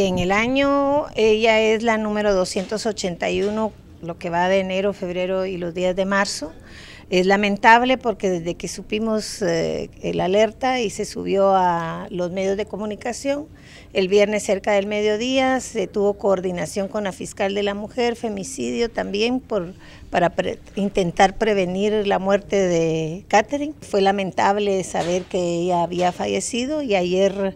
En el año ella es la número 281, lo que va de enero, febrero y los días de marzo. Es lamentable porque desde que supimos eh, el alerta y se subió a los medios de comunicación, el viernes cerca del mediodía se tuvo coordinación con la fiscal de la mujer, femicidio también por, para intentar prevenir la muerte de Catherine. Fue lamentable saber que ella había fallecido y ayer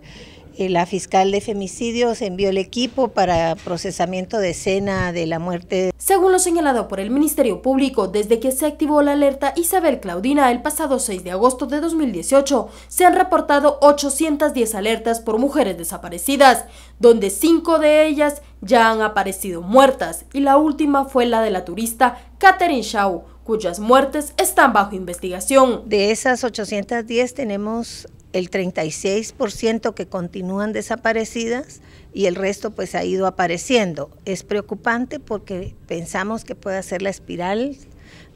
eh, la fiscal de femicidios envió el equipo para procesamiento de escena de la muerte. Según lo señalado por el Ministerio Público, desde que se activó la alerta Isabel Claudina el pasado 6 de agosto de 2018, se han reportado 810 alertas por mujeres desaparecidas, donde cinco de ellas ya han aparecido muertas y la última fue la de la turista Catherine Shaw, cuyas muertes están bajo investigación. De esas 810 tenemos el 36% que continúan desaparecidas y el resto pues ha ido apareciendo. Es preocupante porque pensamos que puede ser la espiral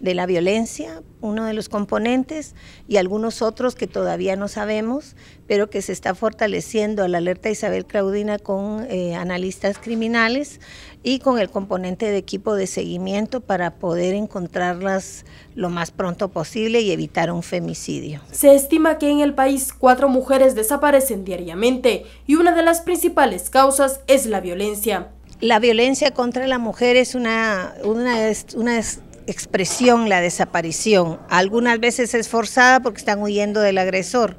de la violencia, uno de los componentes, y algunos otros que todavía no sabemos, pero que se está fortaleciendo a la alerta Isabel Claudina con eh, analistas criminales y con el componente de equipo de seguimiento para poder encontrarlas lo más pronto posible y evitar un femicidio. Se estima que en el país cuatro mujeres desaparecen diariamente y una de las principales causas es la violencia. La violencia contra la mujer es una, una, una expresión la desaparición. Algunas veces es forzada porque están huyendo del agresor,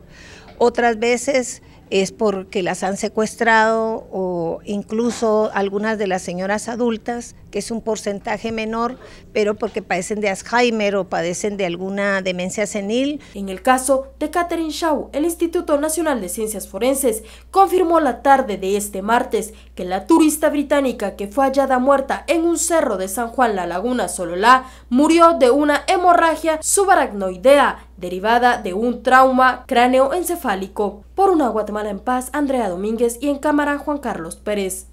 otras veces es porque las han secuestrado o incluso algunas de las señoras adultas, que es un porcentaje menor, pero porque padecen de Alzheimer o padecen de alguna demencia senil. En el caso de Catherine Shaw, el Instituto Nacional de Ciencias Forenses confirmó la tarde de este martes que la turista británica que fue hallada muerta en un cerro de San Juan La Laguna, Sololá, murió de una hemorragia subaracnoidea derivada de un trauma encefálico Por una Guatemala en paz, Andrea Domínguez y en cámara Juan Carlos Pérez.